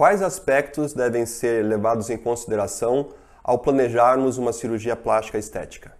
Quais aspectos devem ser levados em consideração ao planejarmos uma cirurgia plástica estética?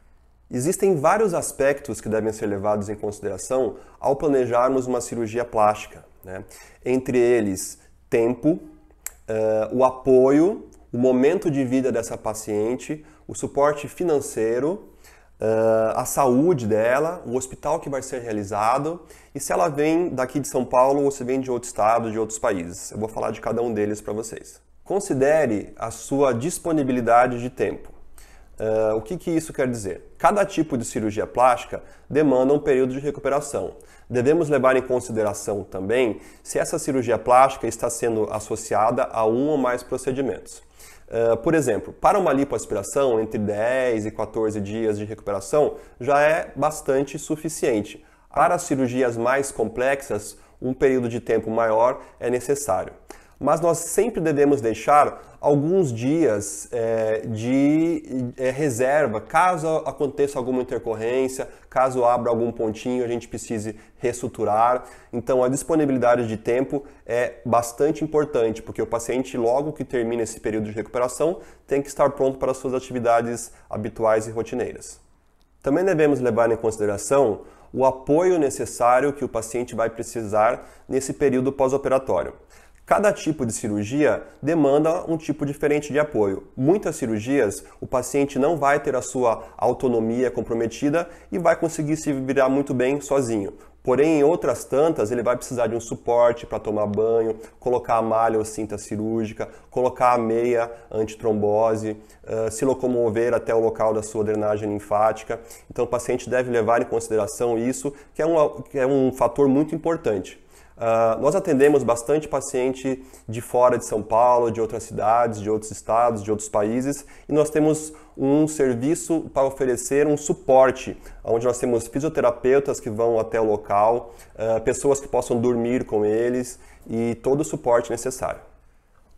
Existem vários aspectos que devem ser levados em consideração ao planejarmos uma cirurgia plástica. Né? Entre eles, tempo, uh, o apoio, o momento de vida dessa paciente, o suporte financeiro, uh, a saúde dela, o hospital que vai ser realizado e se ela vem daqui de São Paulo ou se vem de outro estado, de outros países. Eu vou falar de cada um deles para vocês. Considere a sua disponibilidade de tempo. Uh, o que, que isso quer dizer? Cada tipo de cirurgia plástica demanda um período de recuperação. Devemos levar em consideração também se essa cirurgia plástica está sendo associada a um ou mais procedimentos. Uh, por exemplo, para uma lipoaspiração, entre 10 e 14 dias de recuperação já é bastante suficiente. Para cirurgias mais complexas, um período de tempo maior é necessário mas nós sempre devemos deixar alguns dias é, de é, reserva, caso aconteça alguma intercorrência, caso abra algum pontinho, a gente precise reestruturar. Então, a disponibilidade de tempo é bastante importante, porque o paciente, logo que termina esse período de recuperação, tem que estar pronto para suas atividades habituais e rotineiras. Também devemos levar em consideração o apoio necessário que o paciente vai precisar nesse período pós-operatório. Cada tipo de cirurgia demanda um tipo diferente de apoio. Muitas cirurgias, o paciente não vai ter a sua autonomia comprometida e vai conseguir se virar muito bem sozinho. Porém, em outras tantas, ele vai precisar de um suporte para tomar banho, colocar a malha ou cinta cirúrgica, colocar a meia antitrombose, se locomover até o local da sua drenagem linfática. Então, o paciente deve levar em consideração isso, que é um, que é um fator muito importante. Uh, nós atendemos bastante paciente de fora de São Paulo, de outras cidades, de outros estados, de outros países, e nós temos um serviço para oferecer um suporte, onde nós temos fisioterapeutas que vão até o local, uh, pessoas que possam dormir com eles e todo o suporte necessário.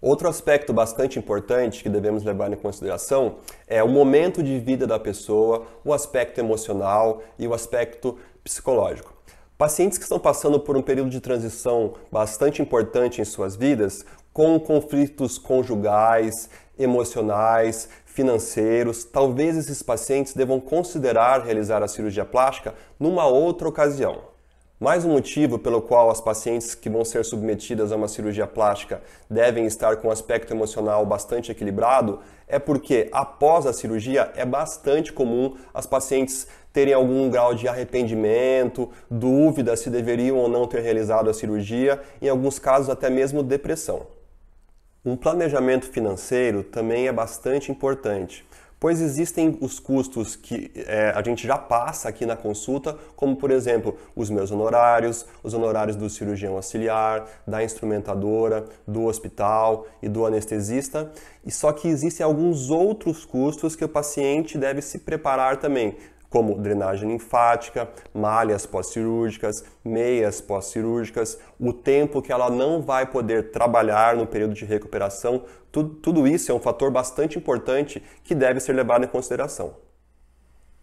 Outro aspecto bastante importante que devemos levar em consideração é o momento de vida da pessoa, o aspecto emocional e o aspecto psicológico. Pacientes que estão passando por um período de transição bastante importante em suas vidas, com conflitos conjugais, emocionais, financeiros, talvez esses pacientes devam considerar realizar a cirurgia plástica numa outra ocasião. Mais um motivo pelo qual as pacientes que vão ser submetidas a uma cirurgia plástica devem estar com um aspecto emocional bastante equilibrado é porque após a cirurgia é bastante comum as pacientes terem algum grau de arrependimento, dúvida se deveriam ou não ter realizado a cirurgia, em alguns casos até mesmo depressão. Um planejamento financeiro também é bastante importante pois existem os custos que é, a gente já passa aqui na consulta, como por exemplo os meus honorários, os honorários do cirurgião auxiliar, da instrumentadora, do hospital e do anestesista. E só que existem alguns outros custos que o paciente deve se preparar também como drenagem linfática, malhas pós-cirúrgicas, meias pós-cirúrgicas, o tempo que ela não vai poder trabalhar no período de recuperação, tudo, tudo isso é um fator bastante importante que deve ser levado em consideração.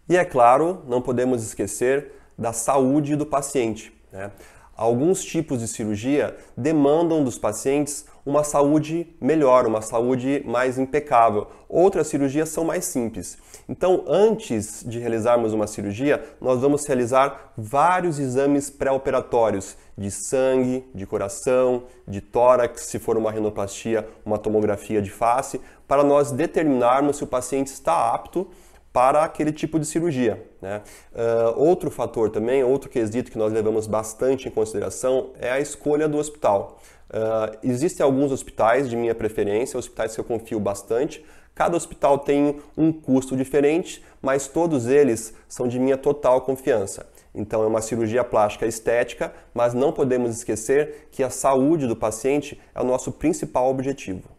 E é claro, não podemos esquecer da saúde do paciente. Né? Alguns tipos de cirurgia demandam dos pacientes uma saúde melhor, uma saúde mais impecável. Outras cirurgias são mais simples. Então, antes de realizarmos uma cirurgia, nós vamos realizar vários exames pré-operatórios de sangue, de coração, de tórax, se for uma rinoplastia, uma tomografia de face, para nós determinarmos se o paciente está apto para aquele tipo de cirurgia. Né? Uh, outro fator também, outro quesito que nós levamos bastante em consideração é a escolha do hospital. Uh, existem alguns hospitais de minha preferência, hospitais que eu confio bastante. Cada hospital tem um custo diferente, mas todos eles são de minha total confiança. Então, é uma cirurgia plástica estética, mas não podemos esquecer que a saúde do paciente é o nosso principal objetivo.